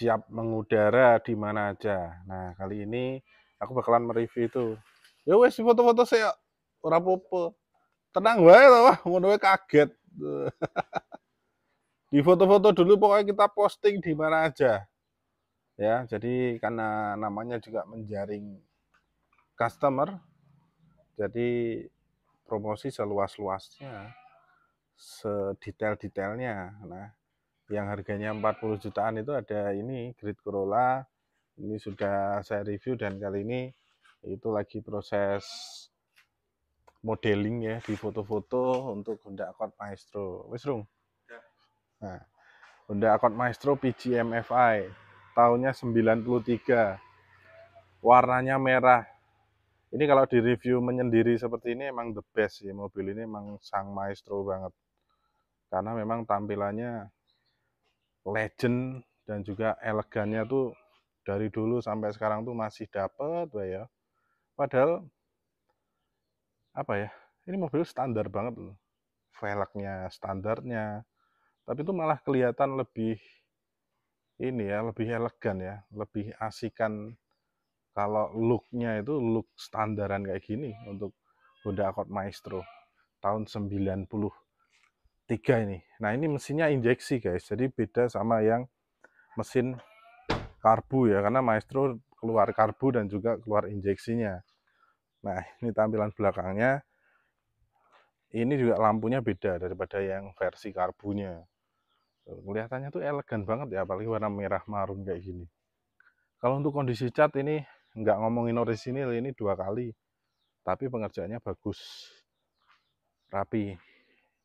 siap mengudara di mana aja. Nah, kali ini aku bakalan mereview itu. Ya wes foto-foto saya ora popo. Tenang wae to, Wah, ngono kaget. di foto-foto dulu pokoknya kita posting di mana aja. Ya, jadi karena namanya juga menjaring customer. Jadi promosi seluas-luasnya, sedetail-detailnya. Nah, yang harganya 40 jutaan itu ada ini Grid Corolla ini sudah saya review dan kali ini itu lagi proses modeling ya di foto-foto untuk Honda Accord Maestro wes ya. nah Honda Accord Maestro PGMFI tahunnya 93 warnanya merah ini kalau di review menyendiri seperti ini emang the best ya mobil ini emang sang maestro banget karena memang tampilannya legend dan juga elegannya hmm. tuh dari dulu sampai sekarang tuh masih dapat ya padahal apa ya ini mobil standar banget loh velgnya standarnya tapi itu malah kelihatan lebih ini ya lebih elegan ya lebih asikan kalau looknya itu look standaran kayak gini untuk Honda Accord Maestro tahun 90 tiga ini nah ini mesinnya injeksi guys jadi beda sama yang mesin karbu ya karena maestro keluar karbu dan juga keluar injeksinya nah ini tampilan belakangnya ini juga lampunya beda daripada yang versi karbunya kelihatannya tuh elegan banget ya apalagi warna merah marun kayak gini kalau untuk kondisi cat ini nggak ngomongin orisinil ini dua kali tapi pengerjaannya bagus rapi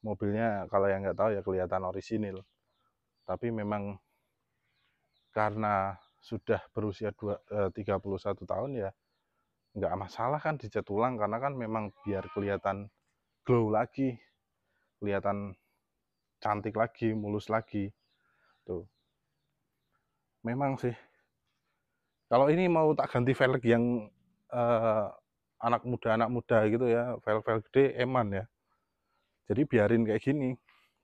mobilnya kalau yang nggak tahu ya kelihatan orisinil tapi memang karena sudah berusia 2, eh, 31 tahun ya nggak masalah kan dicat ulang karena kan memang biar kelihatan glow lagi kelihatan cantik lagi mulus lagi tuh memang sih kalau ini mau tak ganti velg yang eh, anak muda anak muda gitu ya velg-velg gede eman ya jadi biarin kayak gini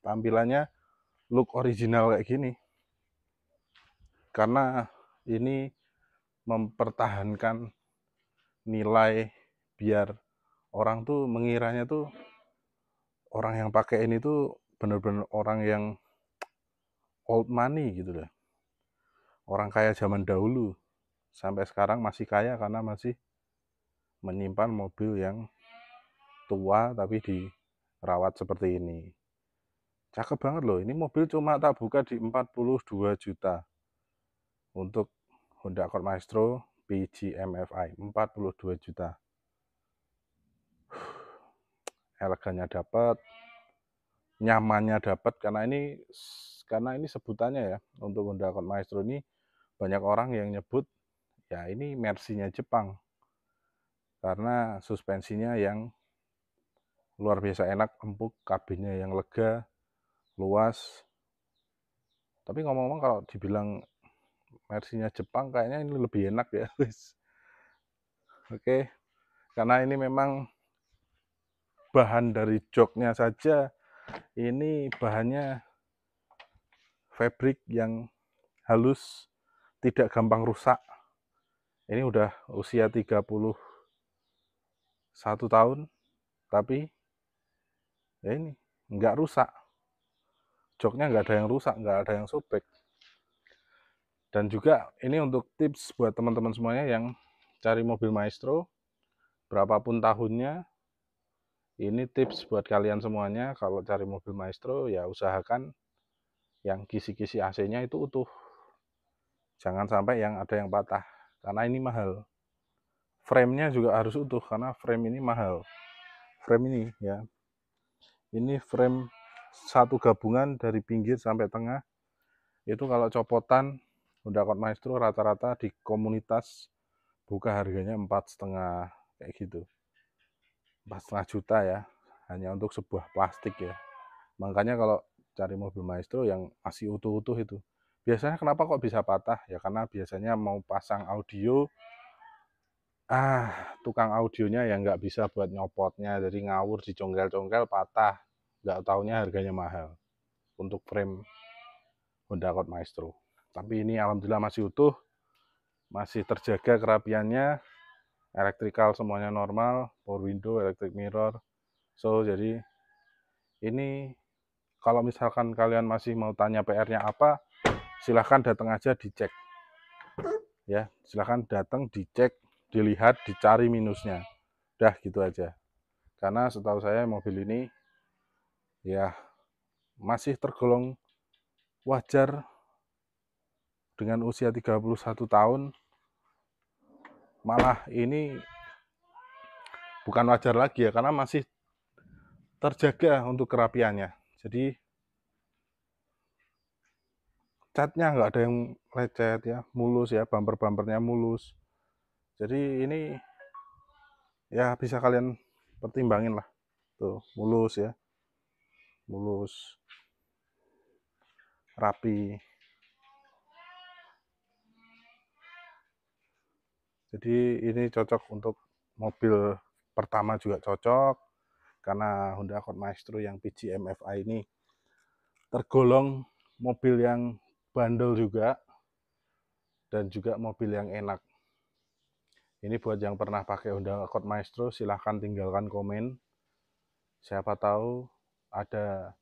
tampilannya look original kayak gini karena ini mempertahankan nilai biar orang tuh mengiranya tuh orang yang pakai ini tuh bener-bener orang yang old money gitu deh orang kaya zaman dahulu sampai sekarang masih kaya karena masih menyimpan mobil yang tua tapi di rawat seperti ini. Cakep banget loh, ini mobil cuma tak buka di 42 juta. Untuk Honda Accord Maestro PGMFI 42 juta. Elegannya dapat, nyamannya dapat karena ini karena ini sebutannya ya untuk Honda Accord Maestro ini banyak orang yang nyebut ya ini mersinya Jepang karena suspensinya yang luar biasa enak, empuk, kabinnya yang lega, luas. Tapi ngomong-ngomong kalau dibilang versinya Jepang kayaknya ini lebih enak ya, guys. Oke. Karena ini memang bahan dari joknya saja ini bahannya fabric yang halus, tidak gampang rusak. Ini udah usia 31 tahun, tapi ya ini nggak rusak joknya nggak ada yang rusak nggak ada yang sobek dan juga ini untuk tips buat teman-teman semuanya yang cari mobil maestro berapapun tahunnya ini tips buat kalian semuanya kalau cari mobil maestro ya usahakan yang kisi-kisi AC-nya itu utuh jangan sampai yang ada yang patah karena ini mahal frame-nya juga harus utuh karena frame ini mahal frame ini ya ini frame satu gabungan dari pinggir sampai tengah itu kalau copotan Honda Accord Maestro rata-rata di komunitas buka harganya empat setengah kayak gitu empat setengah juta ya hanya untuk sebuah plastik ya makanya kalau cari mobil maestro yang masih utuh-utuh itu biasanya kenapa kok bisa patah ya karena biasanya mau pasang audio ah tukang audionya yang nggak bisa buat nyopotnya jadi ngawur dicongkel-congkel patah nggak taunya harganya mahal untuk frame Honda Accord Maestro tapi ini alhamdulillah masih utuh masih terjaga kerapiannya elektrikal semuanya normal power window electric mirror so jadi ini kalau misalkan kalian masih mau tanya PR-nya apa silahkan datang aja dicek ya silahkan datang dicek dilihat dicari minusnya udah gitu aja karena setahu saya mobil ini ya masih tergolong wajar dengan usia 31 tahun malah ini bukan wajar lagi ya karena masih terjaga untuk kerapiannya jadi catnya nggak ada yang lecet ya mulus ya bumper bumpernya mulus jadi ini ya bisa kalian pertimbangin lah tuh mulus ya mulus rapi jadi ini cocok untuk mobil pertama juga cocok karena Honda Accord Maestro yang PGMFI ini tergolong mobil yang bandel juga dan juga mobil yang enak ini buat yang pernah pakai Honda Accord Maestro, silahkan tinggalkan komen. Siapa tahu ada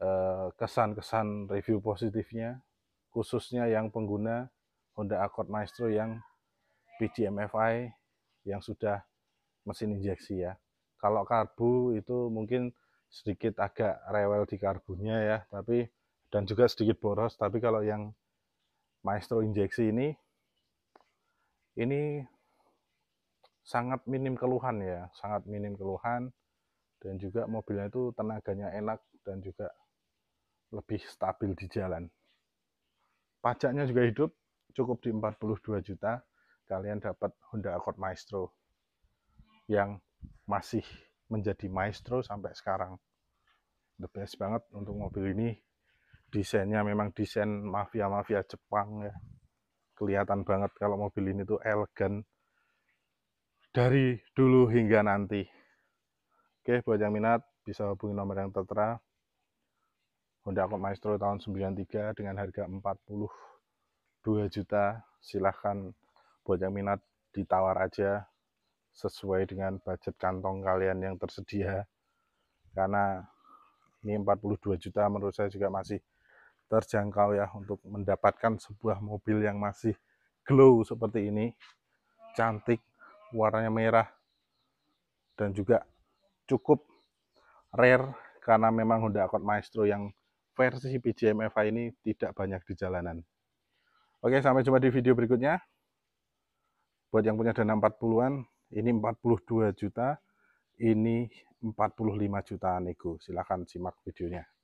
eh, kesan-kesan eh, review positifnya, khususnya yang pengguna Honda Accord Maestro yang PDMFI yang sudah mesin injeksi ya. Kalau karbu itu mungkin sedikit agak rewel di karbunya ya, tapi dan juga sedikit boros. Tapi kalau yang Maestro injeksi ini, ini sangat minim keluhan ya, sangat minim keluhan dan juga mobilnya itu tenaganya enak dan juga lebih stabil di jalan. Pajaknya juga hidup, cukup di 42 juta kalian dapat Honda Accord Maestro yang masih menjadi maestro sampai sekarang. The best banget untuk mobil ini. Desainnya memang desain mafia-mafia Jepang ya. Kelihatan banget kalau mobil ini tuh elegan, dari dulu hingga nanti. Oke, buat yang minat bisa hubungi nomor yang tertera. Honda Accord Maestro tahun 93 dengan harga 42 juta. Silahkan buat yang minat ditawar aja sesuai dengan budget kantong kalian yang tersedia. Karena ini 42 juta menurut saya juga masih terjangkau ya untuk mendapatkan sebuah mobil yang masih glow seperti ini. Cantik, warnanya merah dan juga cukup rare karena memang Honda Accord Maestro yang versi FI ini tidak banyak di jalanan. Oke, sampai jumpa di video berikutnya. Buat yang punya dana 40-an, ini 42 juta, ini 45 juta nego. Silahkan simak videonya.